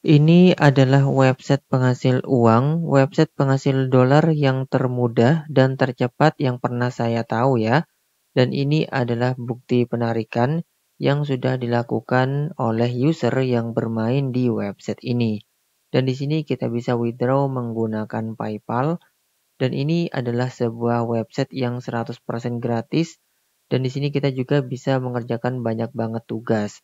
Ini adalah website penghasil uang, website penghasil dolar yang termudah dan tercepat yang pernah saya tahu ya. Dan ini adalah bukti penarikan yang sudah dilakukan oleh user yang bermain di website ini. Dan di sini kita bisa withdraw menggunakan PayPal. Dan ini adalah sebuah website yang 100% gratis. Dan di sini kita juga bisa mengerjakan banyak banget tugas.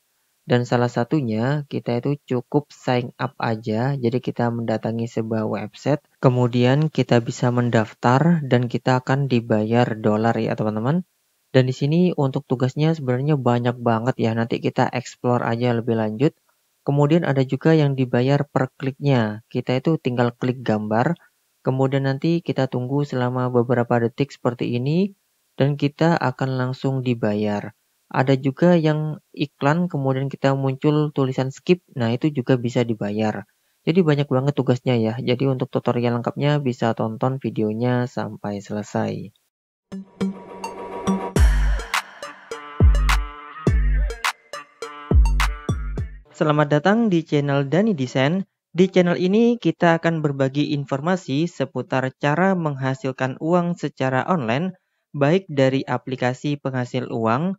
Dan salah satunya kita itu cukup sign up aja. Jadi kita mendatangi sebuah website, kemudian kita bisa mendaftar dan kita akan dibayar dolar ya teman-teman. Dan di sini untuk tugasnya sebenarnya banyak banget ya. Nanti kita explore aja lebih lanjut. Kemudian ada juga yang dibayar per kliknya. Kita itu tinggal klik gambar, kemudian nanti kita tunggu selama beberapa detik seperti ini dan kita akan langsung dibayar. Ada juga yang iklan kemudian kita muncul tulisan skip, nah itu juga bisa dibayar. Jadi banyak banget tugasnya ya. Jadi untuk tutorial lengkapnya bisa tonton videonya sampai selesai. Selamat datang di channel Dani Desain. Di channel ini kita akan berbagi informasi seputar cara menghasilkan uang secara online baik dari aplikasi penghasil uang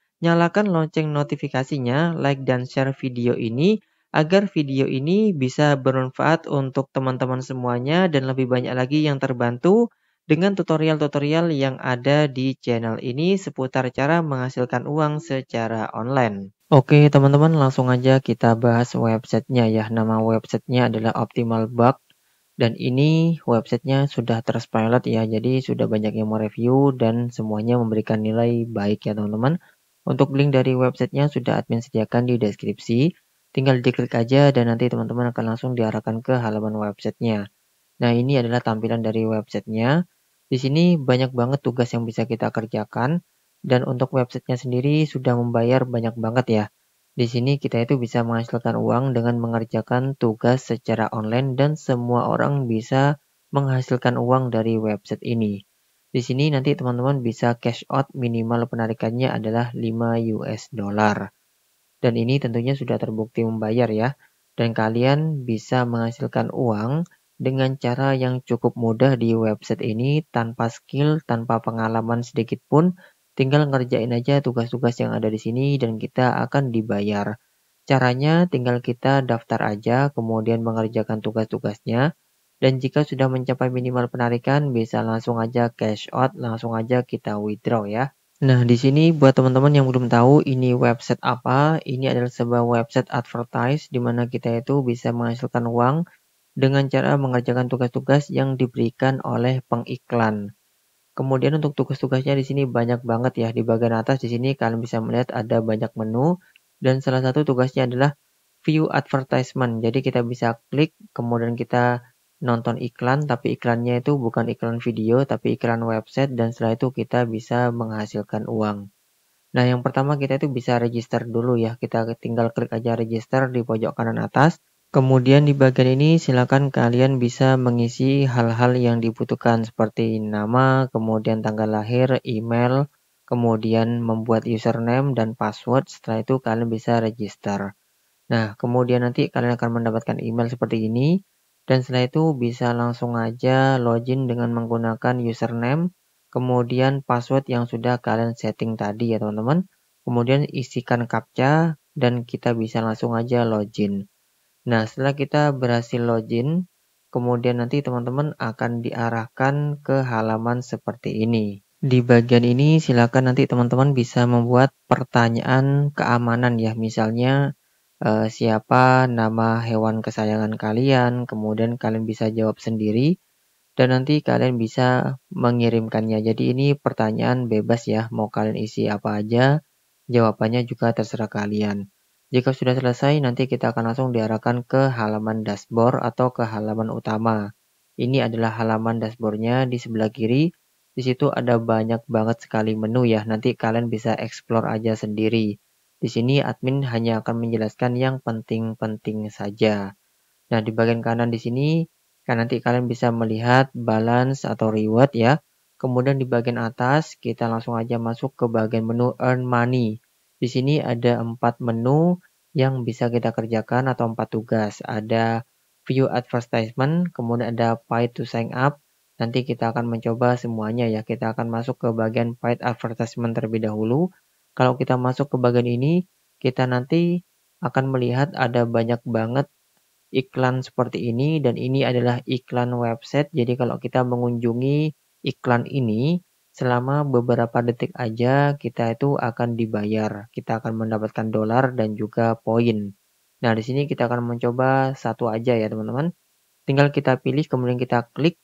Nyalakan lonceng notifikasinya, like dan share video ini agar video ini bisa bermanfaat untuk teman-teman semuanya dan lebih banyak lagi yang terbantu dengan tutorial-tutorial yang ada di channel ini seputar cara menghasilkan uang secara online. Oke teman-teman langsung aja kita bahas websitenya ya. Nama websitenya adalah Optimal Bug dan ini websitenya sudah terspilot ya jadi sudah banyak yang mau review dan semuanya memberikan nilai baik ya teman-teman untuk link dari websitenya sudah admin sediakan di deskripsi. Tinggal diklik aja dan nanti teman-teman akan langsung diarahkan ke halaman websitenya. Nah ini adalah tampilan dari websitenya. Di sini banyak banget tugas yang bisa kita kerjakan. Dan untuk websitenya sendiri sudah membayar banyak banget ya. Di sini kita itu bisa menghasilkan uang dengan mengerjakan tugas secara online dan semua orang bisa menghasilkan uang dari website ini. Di sini nanti teman-teman bisa cash out minimal penarikannya adalah 5 US dollar. Dan ini tentunya sudah terbukti membayar ya. Dan kalian bisa menghasilkan uang dengan cara yang cukup mudah di website ini tanpa skill, tanpa pengalaman sedikit pun, tinggal ngerjain aja tugas-tugas yang ada di sini dan kita akan dibayar. Caranya tinggal kita daftar aja, kemudian mengerjakan tugas-tugasnya, dan jika sudah mencapai minimal penarikan, bisa langsung aja cash out, langsung aja kita withdraw ya. Nah, di sini buat teman-teman yang belum tahu ini website apa, ini adalah sebuah website advertise di mana kita itu bisa menghasilkan uang dengan cara mengerjakan tugas-tugas yang diberikan oleh pengiklan. Kemudian untuk tugas-tugasnya di sini banyak banget ya. Di bagian atas di sini kalian bisa melihat ada banyak menu dan salah satu tugasnya adalah view advertisement. Jadi kita bisa klik kemudian kita nonton iklan, tapi iklannya itu bukan iklan video, tapi iklan website, dan setelah itu kita bisa menghasilkan uang. Nah, yang pertama kita itu bisa register dulu ya. Kita tinggal klik aja register di pojok kanan atas. Kemudian di bagian ini silakan kalian bisa mengisi hal-hal yang dibutuhkan seperti nama, kemudian tanggal lahir, email, kemudian membuat username dan password. Setelah itu kalian bisa register. Nah, kemudian nanti kalian akan mendapatkan email seperti ini. Dan setelah itu bisa langsung aja login dengan menggunakan username, kemudian password yang sudah kalian setting tadi ya teman-teman. Kemudian isikan CAPTCHA dan kita bisa langsung aja login. Nah setelah kita berhasil login, kemudian nanti teman-teman akan diarahkan ke halaman seperti ini. Di bagian ini silakan nanti teman-teman bisa membuat pertanyaan keamanan ya misalnya uh, siapa nama hewan kesayangan kalian, kemudian kalian bisa jawab sendiri dan nanti kalian bisa mengirimkannya. Jadi ini pertanyaan bebas ya, mau kalian isi apa aja, jawabannya juga terserah kalian. Jika sudah selesai, nanti kita akan langsung diarahkan ke halaman dashboard atau ke halaman utama. Ini adalah halaman dashboardnya di sebelah kiri. Di situ ada banyak banget sekali menu ya, nanti kalian bisa explore aja sendiri. Di sini admin hanya akan menjelaskan yang penting-penting saja. Nah, di bagian kanan di sini kan nanti kalian bisa melihat balance atau reward ya. Kemudian di bagian atas kita langsung aja masuk ke bagian menu earn money. Di sini ada empat menu yang bisa kita kerjakan atau empat tugas. Ada view advertisement, kemudian ada pay to sign up. Nanti kita akan mencoba semuanya ya. Kita akan masuk ke bagian paid advertisement terlebih dahulu kalau kita masuk ke bagian ini, kita nanti akan melihat ada banyak banget iklan seperti ini dan ini adalah iklan website. Jadi kalau kita mengunjungi iklan ini selama beberapa detik aja kita itu akan dibayar. Kita akan mendapatkan dolar dan juga poin. Nah, di sini kita akan mencoba satu aja ya, teman-teman. Tinggal kita pilih kemudian kita klik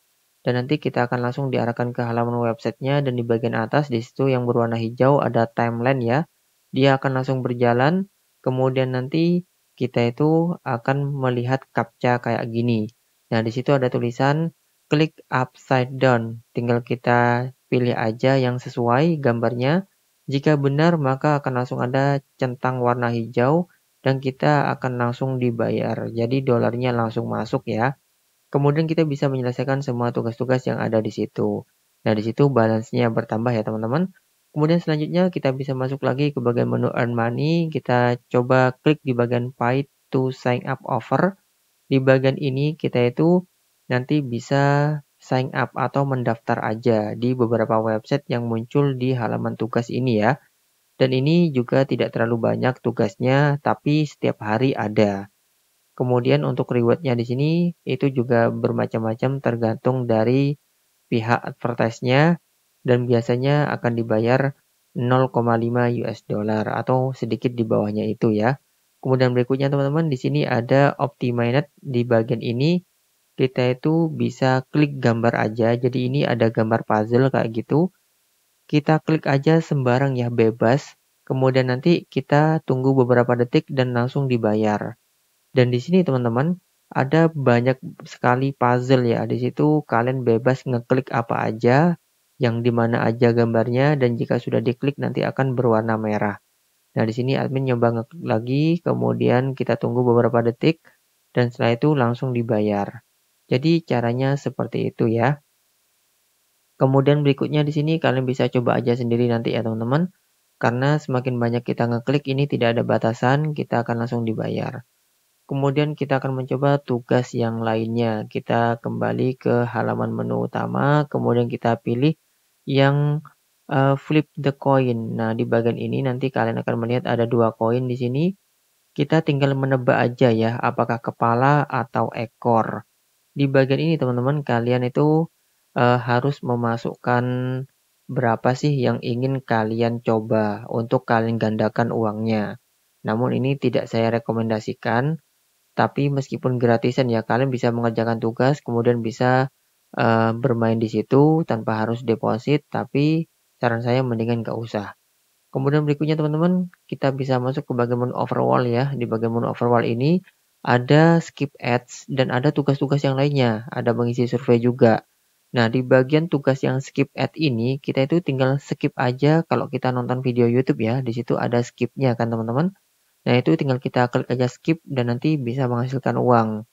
dan nanti kita akan langsung diarahkan ke halaman websitenya dan di bagian atas di situ yang berwarna hijau ada timeline ya. Dia akan langsung berjalan, kemudian nanti kita itu akan melihat captcha kayak gini. Nah di situ ada tulisan klik upside down, tinggal kita pilih aja yang sesuai gambarnya. Jika benar maka akan langsung ada centang warna hijau dan kita akan langsung dibayar. Jadi dolarnya langsung masuk ya. Kemudian kita bisa menyelesaikan semua tugas-tugas yang ada di situ. Nah, di situ balance-nya bertambah ya, teman-teman. Kemudian selanjutnya kita bisa masuk lagi ke bagian menu earn money. Kita coba klik di bagian pay to sign up offer. Di bagian ini kita itu nanti bisa sign up atau mendaftar aja di beberapa website yang muncul di halaman tugas ini ya. Dan ini juga tidak terlalu banyak tugasnya, tapi setiap hari ada. Kemudian untuk rewardnya di sini itu juga bermacam-macam tergantung dari pihak advertise-nya dan biasanya akan dibayar 0,5 US dollar atau sedikit di bawahnya itu ya. Kemudian berikutnya teman-teman di sini ada Optiminet di bagian ini kita itu bisa klik gambar aja. Jadi ini ada gambar puzzle kayak gitu. Kita klik aja sembarang ya bebas. Kemudian nanti kita tunggu beberapa detik dan langsung dibayar. Dan di sini teman-teman ada banyak sekali puzzle ya. Di situ kalian bebas ngeklik apa aja, yang dimana aja gambarnya, dan jika sudah diklik nanti akan berwarna merah. Nah di sini admin nyoba ngeklik lagi, kemudian kita tunggu beberapa detik, dan setelah itu langsung dibayar. Jadi caranya seperti itu ya. Kemudian berikutnya di sini kalian bisa coba aja sendiri nanti ya teman-teman. Karena semakin banyak kita ngeklik ini tidak ada batasan, kita akan langsung dibayar. Kemudian kita akan mencoba tugas yang lainnya. Kita kembali ke halaman menu utama, kemudian kita pilih yang uh, flip the coin. Nah, di bagian ini nanti kalian akan melihat ada dua koin di sini. Kita tinggal menebak aja ya, apakah kepala atau ekor. Di bagian ini teman-teman, kalian itu uh, harus memasukkan berapa sih yang ingin kalian coba untuk kalian gandakan uangnya. Namun ini tidak saya rekomendasikan tapi meskipun gratisan ya kalian bisa mengerjakan tugas kemudian bisa uh, bermain di situ tanpa harus deposit. Tapi saran saya mendingan nggak usah. Kemudian berikutnya teman-teman kita bisa masuk ke bagaimana menu overall ya. Di bagaimana menu overall ini ada skip ads dan ada tugas-tugas yang lainnya. Ada mengisi survei juga. Nah, di bagian tugas yang skip ad ini, kita itu tinggal skip aja kalau kita nonton video YouTube ya. Di situ ada skipnya kan teman-teman. Nah, itu tinggal kita klik aja skip dan nanti bisa menghasilkan uang.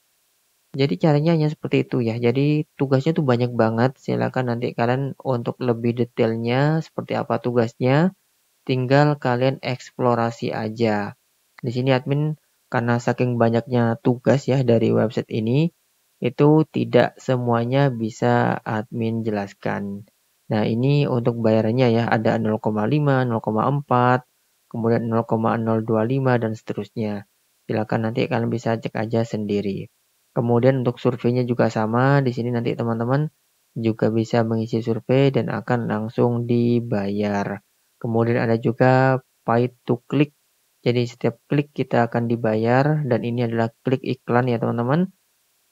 Jadi caranya hanya seperti itu ya. Jadi tugasnya tuh banyak banget. Silakan nanti kalian untuk lebih detailnya seperti apa tugasnya, tinggal kalian eksplorasi aja. Di sini admin karena saking banyaknya tugas ya dari website ini, itu tidak semuanya bisa admin jelaskan. Nah, ini untuk bayarannya ya, ada 0,5, 0,4, kemudian 0,025 dan seterusnya. Silakan nanti kalian bisa cek aja sendiri. Kemudian untuk surveinya juga sama, di sini nanti teman-teman juga bisa mengisi survei dan akan langsung dibayar. Kemudian ada juga pay to click. Jadi setiap klik kita akan dibayar dan ini adalah klik iklan ya teman-teman.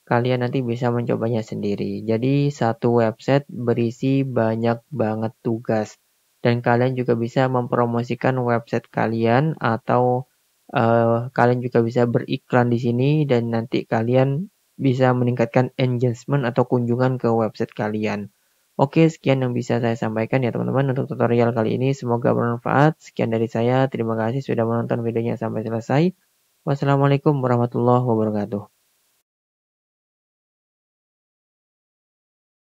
Kalian nanti bisa mencobanya sendiri. Jadi satu website berisi banyak banget tugas dan kalian juga bisa mempromosikan website kalian atau uh, kalian juga bisa beriklan di sini dan nanti kalian bisa meningkatkan engagement atau kunjungan ke website kalian. Oke, sekian yang bisa saya sampaikan ya teman-teman untuk tutorial kali ini. Semoga bermanfaat. Sekian dari saya. Terima kasih sudah menonton videonya sampai selesai. Wassalamualaikum warahmatullahi wabarakatuh.